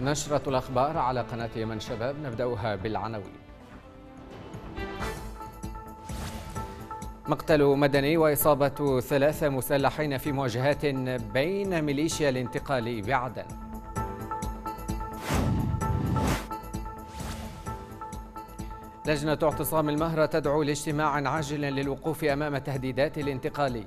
نشرة الأخبار على قناة يمن شباب نبدأها بالعناوين مقتل مدني وإصابة ثلاثة مسلحين في مواجهات بين ميليشيا الانتقالي بعدن لجنة اعتصام المهرة تدعو لاجتماع عاجل للوقوف أمام تهديدات الانتقالي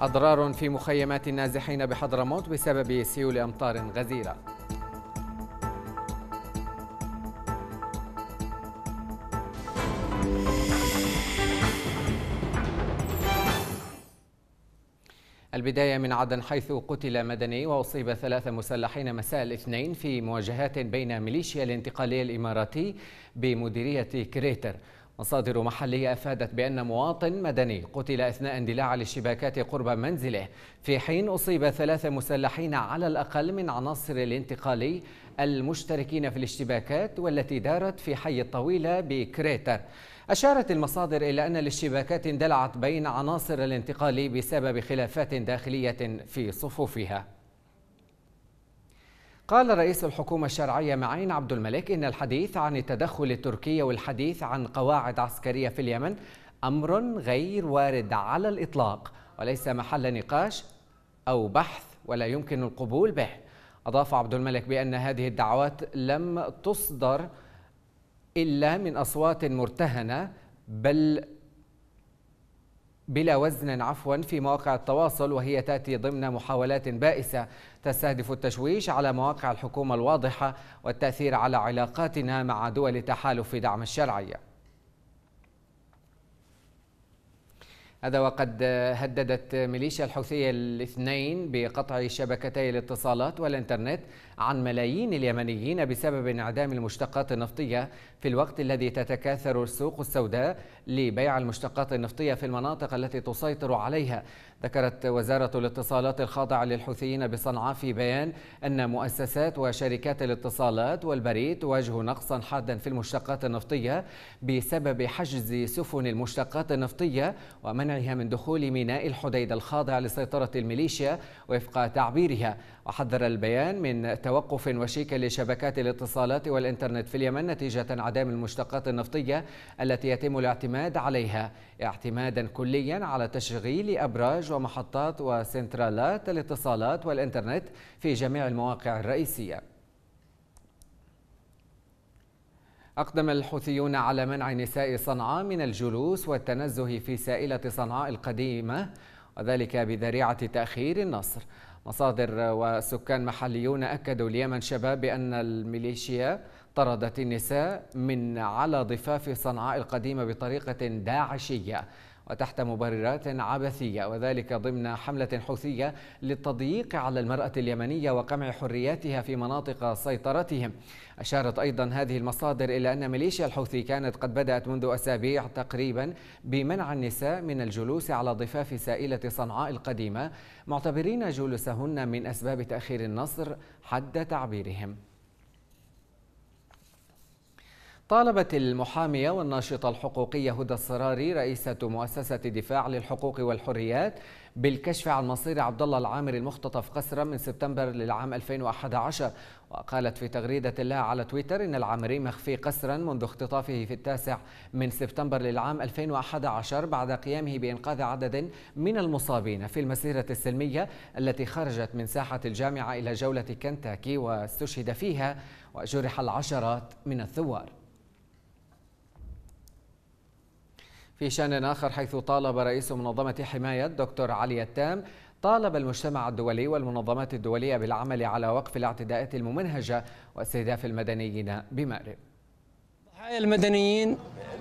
أضرار في مخيمات النازحين بحضرموت بسبب سيول أمطار غزيرة البداية من عدن حيث قتل مدني وأصيب ثلاثة مسلحين مساء الاثنين في مواجهات بين ميليشيا الانتقالية الإماراتي بمديرية كريتر مصادر محلية أفادت بأن مواطن مدني قتل أثناء اندلاع للشباكات قرب منزله في حين أصيب ثلاثة مسلحين على الأقل من عناصر الانتقالي المشتركين في الاشتباكات والتي دارت في حي الطويلة بكريتر أشارت المصادر إلى أن الاشتباكات اندلعت بين عناصر الانتقالي بسبب خلافات داخلية في صفوفها قال رئيس الحكومة الشرعية معين عبد الملك إن الحديث عن التدخل التركي والحديث عن قواعد عسكرية في اليمن أمر غير وارد على الإطلاق وليس محل نقاش أو بحث ولا يمكن القبول به أضاف عبد الملك بأن هذه الدعوات لم تصدر إلا من أصوات مرتهنة بل بلا وزن عفوا في مواقع التواصل وهي تأتي ضمن محاولات بائسة تستهدف التشويش على مواقع الحكومة الواضحة والتأثير على علاقاتنا مع دول تحالف دعم الشرعية هذا وقد هددت ميليشيا الحوثية الاثنين بقطع شبكتي الاتصالات والإنترنت عن ملايين اليمنيين بسبب انعدام المشتقات النفطية في الوقت الذي تتكاثر السوق السوداء لبيع المشتقات النفطية في المناطق التي تسيطر عليها ذكرت وزارة الاتصالات الخاضعة للحوثيين بصنعاء في بيان أن مؤسسات وشركات الاتصالات والبريد تواجه نقصا حادا في المشتقات النفطية بسبب حجز سفن المشتقات النفطية ومنعها من دخول ميناء الحديدة الخاضع لسيطرة الميليشيا وفق تعبيرها وحذر البيان من توقف وشيك لشبكات الاتصالات والإنترنت في اليمن نتيجة انعدام المشتقات النفطية التي يتم الاعتماد عليها اعتمادا كليا على تشغيل أبراج ومحطات وسنترالات الاتصالات والإنترنت في جميع المواقع الرئيسية أقدم الحوثيون على منع نساء صنعاء من الجلوس والتنزه في سائلة صنعاء القديمة وذلك بذريعة تأخير النصر مصادر وسكان محليون أكدوا اليمن شباب بأن الميليشيا طردت النساء من على ضفاف صنعاء القديمة بطريقة داعشية وتحت مبررات عبثية وذلك ضمن حملة حوثية للتضييق على المرأة اليمنية وقمع حرياتها في مناطق سيطرتهم أشارت أيضا هذه المصادر إلى أن ميليشيا الحوثي كانت قد بدأت منذ أسابيع تقريبا بمنع النساء من الجلوس على ضفاف سائلة صنعاء القديمة معتبرين جلوسهن من أسباب تأخير النصر حد تعبيرهم طالبت المحامية والناشطة الحقوقية هدى الصراري رئيسة مؤسسة دفاع للحقوق والحريات بالكشف عن مصير عبد الله العامر المختطف قسرا من سبتمبر للعام 2011 وقالت في تغريدة لها على تويتر إن العامري مخفي قسرا منذ اختطافه في التاسع من سبتمبر للعام 2011 بعد قيامه بإنقاذ عدد من المصابين في المسيرة السلمية التي خرجت من ساحة الجامعة إلى جولة كنتاكي واستشهد فيها وجرح العشرات من الثوار في شان آخر حيث طالب رئيس منظمة حماية الدكتور علي التام طالب المجتمع الدولي والمنظمات الدولية بالعمل على وقف الاعتداءات الممنهجة واستهداف المدنيين بمأرب ضحايا المدنيين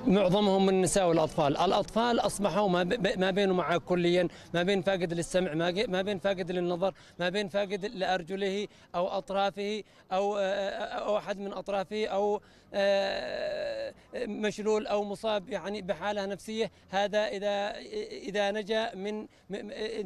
معظمهم من النساء والاطفال، الاطفال اصبحوا ما بين معاك كليا، ما بين فاقد للسمع، ما بين فاقد للنظر، ما بين فاقد لارجله او اطرافه او او احد من اطرافه او مشلول او مصاب يعني بحاله نفسيه هذا اذا اذا نجا من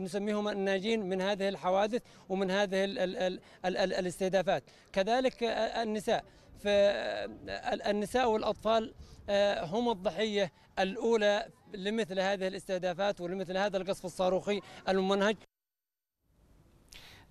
نسميهم الناجين من هذه الحوادث ومن هذه الـ الـ الـ الـ الاستهدافات كذلك النساء فالنساء والاطفال آه، هم الضحيه الاولى لمثل هذه الاستهدافات ولمثل هذا القصف الصاروخي الممنهج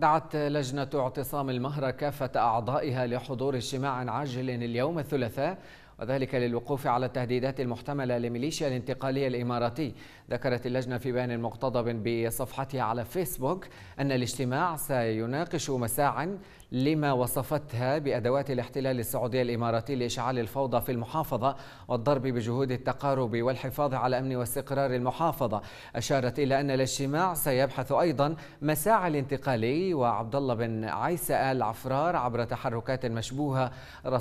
دعت لجنة اعتصام المهرة كافة أعضائها لحضور اجتماع عاجل اليوم الثلاثاء وذلك للوقوف على التهديدات المحتملة لميليشيا الانتقالية الإماراتي ذكرت اللجنة في بيان مقتضب بصفحتها على فيسبوك أن الاجتماع سيناقش مساعٍ لما وصفتها بأدوات الاحتلال السعودي الإماراتي لإشعال الفوضى في المحافظة والضرب بجهود التقارب والحفاظ على أمن واستقرار المحافظة أشارت إلى أن الاجتماع سيبحث أيضا مساعي الانتقالي وعبد الله بن عيسى آل عفرار عبر تحركات مشبوهة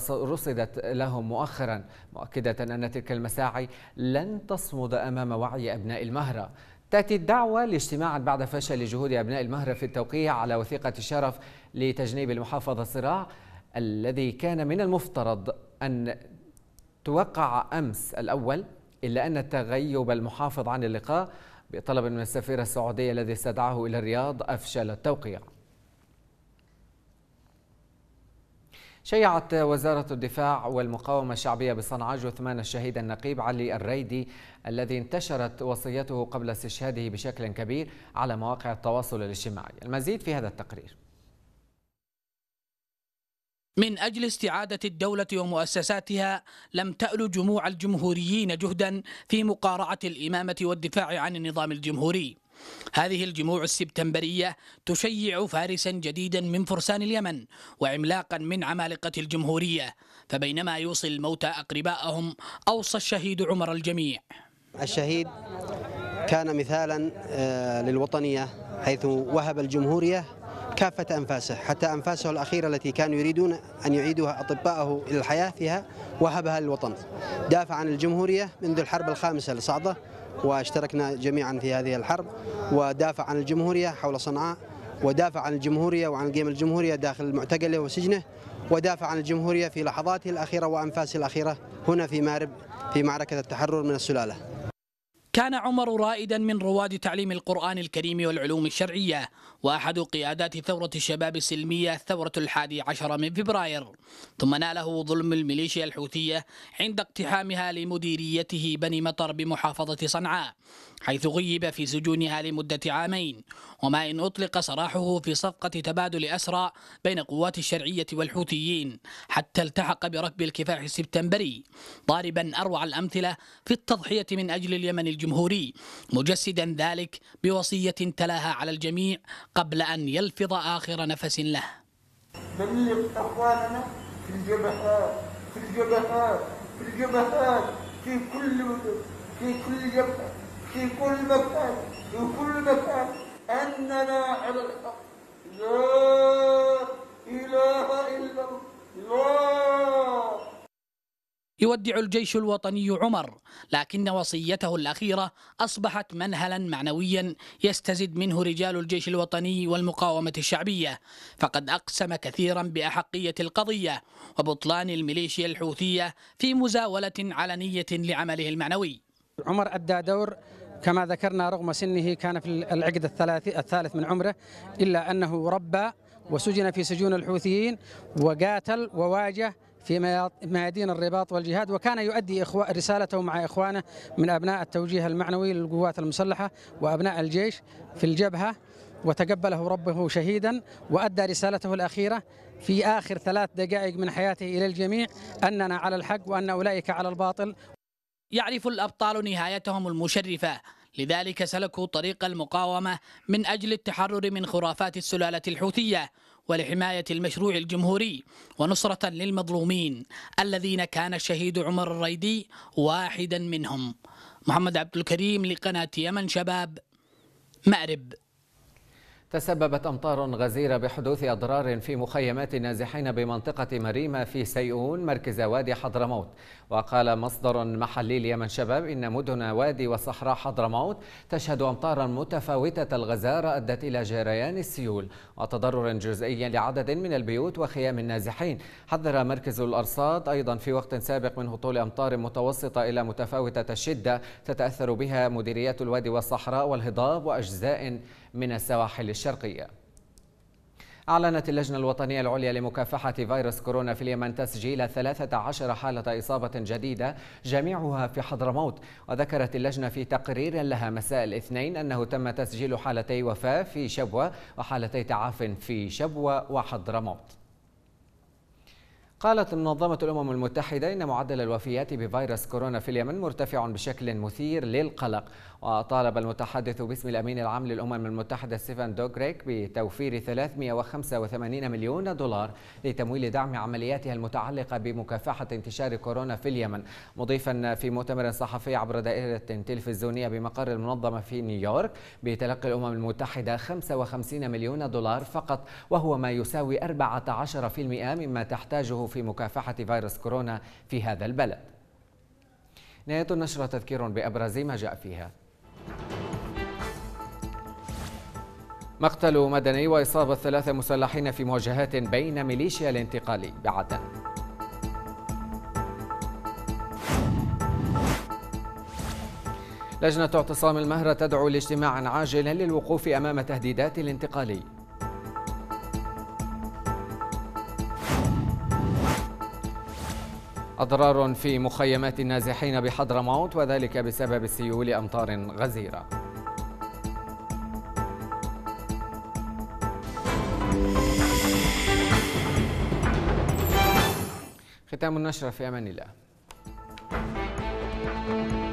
رصدت لهم مؤخرا مباشرا مؤكدة أن تلك المساعي لن تصمد أمام وعي أبناء المهرة تأتي الدعوة لاجتماع بعد فشل جهود أبناء المهرة في التوقيع على وثيقة الشرف لتجنيب المحافظة صراع الذي كان من المفترض أن توقع أمس الأول إلا أن تغيب المحافظ عن اللقاء بطلب من السفير السعودي الذي استدعاه إلى الرياض أفشل التوقيع شيعت وزارة الدفاع والمقاومة الشعبية بصنعاء جثمان الشهيد النقيب علي الريدي الذي انتشرت وصيته قبل استشهاده بشكل كبير على مواقع التواصل الاجتماعي المزيد في هذا التقرير من أجل استعادة الدولة ومؤسساتها لم تأل جموع الجمهوريين جهدا في مقارعة الإمامة والدفاع عن النظام الجمهوري هذه الجموع السبتمبرية تشيع فارسا جديدا من فرسان اليمن وعملاقا من عمالقة الجمهورية فبينما يوصي الموتى أقرباءهم أوصى الشهيد عمر الجميع الشهيد كان مثالا آه، للوطنية حيث وهب الجمهورية كافة أنفاسه حتى أنفاسه الأخيرة التي كانوا يريدون أن يعيدها أطباءه إلى الحياة فيها وهبها للوطن دافع عن الجمهورية منذ الحرب الخامسة لصعدة واشتركنا جميعا في هذه الحرب ودافع عن الجمهورية حول صنعاء ودافع عن الجمهورية وعن قيم الجمهورية داخل معتقله وسجنه ودافع عن الجمهورية في لحظاته الأخيرة وأنفاسه الأخيرة هنا في مارب في معركة التحرر من السلالة كان عمر رائدا من رواد تعليم القرآن الكريم والعلوم الشرعية وأحد قيادات ثورة الشباب السلمية ثورة الحادي عشر من فبراير ثم ناله ظلم الميليشيا الحوثية عند اقتحامها لمديريته بني مطر بمحافظة صنعاء حيث غيب في سجونها لمدة عامين وما إن أطلق سراحه في صفقة تبادل أسرى بين قوات الشرعية والحوثيين حتى التحق بركب الكفاح السبتمبري ضاربا أروع الأمثلة في التضحية من أجل اليمن الجنوبي الجمهوري مجسدا ذلك بوصية تلاها على الجميع قبل أن يلفظ آخر نفس له بلغ أخواننا في الجبهات في الجبهات في الجبهات في كل في كل جبهة في كل مكان في كل مكان أننا على الحق لا إله إلا الله يودع الجيش الوطني عمر لكن وصيته الأخيرة أصبحت منهلا معنويا يستزد منه رجال الجيش الوطني والمقاومة الشعبية فقد أقسم كثيرا بأحقية القضية وبطلان الميليشيا الحوثية في مزاولة علنية لعمله المعنوي عمر أدى دور كما ذكرنا رغم سنه كان في العقد الثالث من عمره إلا أنه ربى وسجن في سجون الحوثيين وقاتل وواجه في ميادين الرباط والجهاد وكان يؤدي رسالته مع إخوانه من أبناء التوجيه المعنوي للقوات المسلحة وأبناء الجيش في الجبهة وتقبله ربه شهيدا وأدى رسالته الأخيرة في آخر ثلاث دقائق من حياته إلى الجميع أننا على الحق وأن أولئك على الباطل يعرف الأبطال نهايتهم المشرفة لذلك سلكوا طريق المقاومة من أجل التحرر من خرافات السلالة الحوثية ولحماية المشروع الجمهوري ونصرة للمظلومين الذين كان الشهيد عمر الريدي واحدا منهم محمد عبد الكريم لقناة يمن شباب مأرب تسببت أمطار غزيرة بحدوث أضرار في مخيمات النازحين بمنطقة مريمة في سيئون مركز وادي حضرموت وقال مصدر محلي ليمن شباب إن مدن وادي وصحراء حضرموت تشهد أمطارا متفاوتة الغزارة أدت إلى جريان السيول وتضرر جزئيا لعدد من البيوت وخيام النازحين حذر مركز الأرصاد أيضا في وقت سابق من هطول أمطار متوسطة إلى متفاوتة الشدة تتأثر بها مديريات الوادي والصحراء والهضاب وأجزاء من السواحل الشرقية أعلنت اللجنة الوطنية العليا لمكافحة فيروس كورونا في اليمن تسجيل 13 حالة إصابة جديدة جميعها في حضرموت وذكرت اللجنة في تقرير لها مساء الاثنين أنه تم تسجيل حالتي وفاة في شبوة وحالتي تعاف في شبوة وحضرموت قالت منظمة الأمم المتحدة إن معدل الوفيات بفيروس كورونا في اليمن مرتفع بشكل مثير للقلق وطالب المتحدث باسم الأمين العام للأمم المتحدة ستيفان دوغريك بتوفير 385 مليون دولار لتمويل دعم عملياتها المتعلقة بمكافحة انتشار كورونا في اليمن مضيفا في مؤتمر صحفي عبر دائرة تلفزيونية بمقر المنظمة في نيويورك بتلقي الأمم المتحدة 55 مليون دولار فقط وهو ما يساوي 14% مما تحتاجه في مكافحة فيروس كورونا في هذا البلد نهاية النشرة تذكير بأبرز ما جاء فيها مقتل مدني وإصابة ثلاثة مسلحين في مواجهات بين ميليشيا الانتقالي بعدن لجنة اعتصام المهرة تدعو لاجتماع عاجل للوقوف أمام تهديدات الانتقالي أضرار في مخيمات النازحين بحضرموت وذلك بسبب سيول أمطار غزيرة ختام النشرة في أمان الله